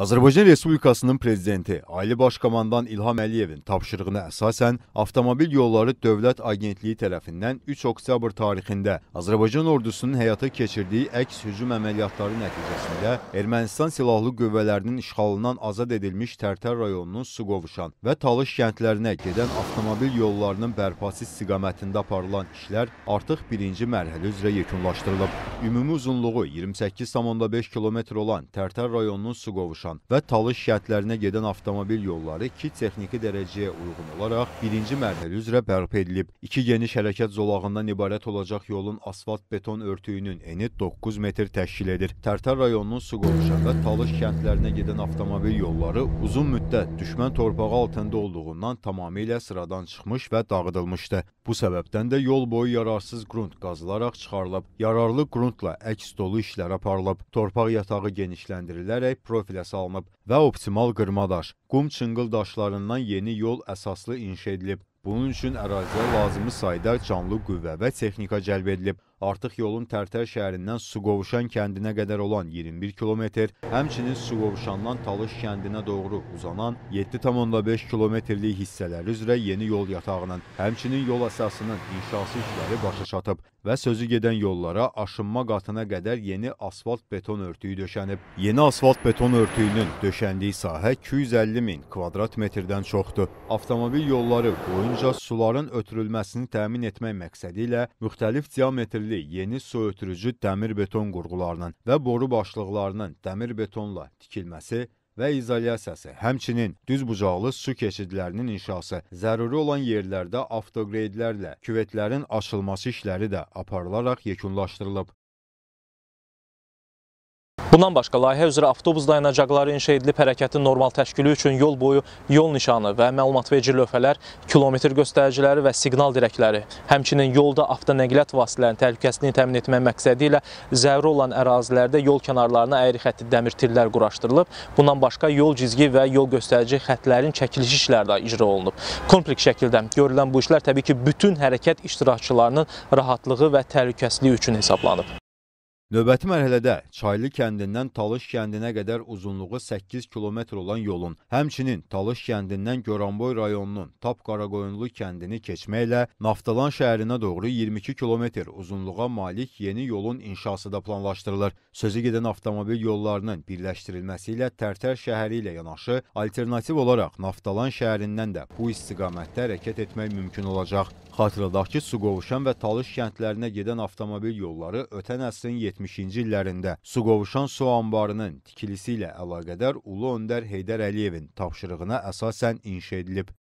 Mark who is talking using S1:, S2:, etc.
S1: Azərbaycan Respublikasının prezidenti Ali Baş Komandan İlham Əliyevin tapşırığına əsasən Avtomobil Yolları Dövlət Agentliyi tərəfindən 3 oktyabr tarixində Azərbaycan ordusunun həyata keçirdiyi əks hücum əməliyyatları nəticəsində Ermənistan silahlı qüvvələrinin işğalından azad edilmiş Tərtər rayonunun Suqovuşan və Talış kəndlərinə gedən avtomobil yollarının bərpası istiqamətində aparılan işlər artıq birinci mərhələ üzrə yekunlaşdırılıb. Ümumi uzunluğu 28,5 kilometr olan Tərtər rayonunun Suqovuşan daşan və Talış şəhətlərinə gedən avtomobil yolları iki texniki dərəcəyə uyğun olaraq birinci mərhələ üzrə bərpa edilib. İki geniş hərəkət zolağından ibarət olacaq yolun asfalt beton örtüyünün eni 9 metr təşkil edir. Tərtər rayonunun Suqovuşa və Talış kəndlərinə gedən avtomobil yolları uzun müddət düşmən torpağı altında olduğundan tamamilə sıradan çıxmış və dağıdılmışdı. Bu səbəbdən də yol boyu yararsız qrunt qazılaraq çıxarılıb, yararlı qruntla əks dolu işlər aparılıb, torpaq yatağı genişləndirilərək profilə salınıb və optimal qırmadaş, qum çınqıl daşlarından yeni yol əsaslı inşa edilib. Bunun üçün əraziyə lazımi sayda canlı qüvvə və texnika cəlb edilib artıq yolun Tərtər şəhərindən Suqovuşan kəndinə qədər olan 21 kilometr, həmçinin Suqovuşandan Talış kəndinə doğru uzanan 7,5 kilometrlik hissələri üzrə yeni yol yatağının, həmçinin yol əsasının inşası işləri başa çatıb və sözü gedən yollara aşınma qatına qədər yeni asfalt beton örtüyü döşənib. Yeni asfalt beton örtüyünün döşəndiyi sahə 250 min kvadrat metrdən çoxdur. Avtomobil yolları boyunca suların ötürülməsini təmin etmək məqsədi ilə müxtəlif diametrli yerli yeni söğütürücü dəmir-beton qurğularının və boru başlıqlarının dəmir-betonla tikilməsi və izolyasiyası, həmçinin düz bucaqlı su keçidlərinin inşası, zəruri olan yerlərdə avtoqreydlərlə
S2: küvetlərin açılması işləri də aparılaraq yekunlaşdırılıb. Bundan başqa layihə üzrə avtobus dayanacaqları inşa edilib, hərəkətin normal təşkili üçün yol boyu yol nişanı və məlumatverici lövhələr, kilometr göstəriciləri və siqnal dirəkləri, həmçinin yolda avtonəqliyyat vasitələrinin təhlükəsini təmin etmək məqsədi ilə zəruri olan ərazilərdə yol kənarlarına əyri xətti dəmir tirlər quraşdırılıb. Bundan başqa yol cizgi və yol göstərici xətlərin çəkiliş işləri də icra olunub. Kompleks şəkildə görülən bu işlər təbii ki, bütün hərəkət iştirakçılarının rahatlığı və təhlükəsizliyi üçün hesablanıb.
S1: Növbəti mərhələdə Çaylı kəndindən Talış kəndinə qədər uzunluğu 8 kilometr olan yolun, həmçinin Talış kəndindən Goranboy rayonunun Tapqaraqoyunlu kəndini keçməklə Naftalan şəhərinə doğru 22 kilometr uzunluğa malik yeni yolun inşası da planlaşdırılır. Sözü gedən avtomobil yollarının birləşdirilməsi ilə Tərtər şəhəri ilə yanaşı alternativ olaraq Naftalan şəhərindən də bu istiqamətdə hərəkət etmək mümkün olacaq. Xatırladaq ki, Suqovuşan və Talış kəndlərinə gedən avtomobil yolları ötən əsrin 70-ci illərində Suqovuşan su anbarının tikilisi ilə əlaqədar Ulu öndər Heydər Əliyevin tapşırığına
S2: əsasən inşa edilib.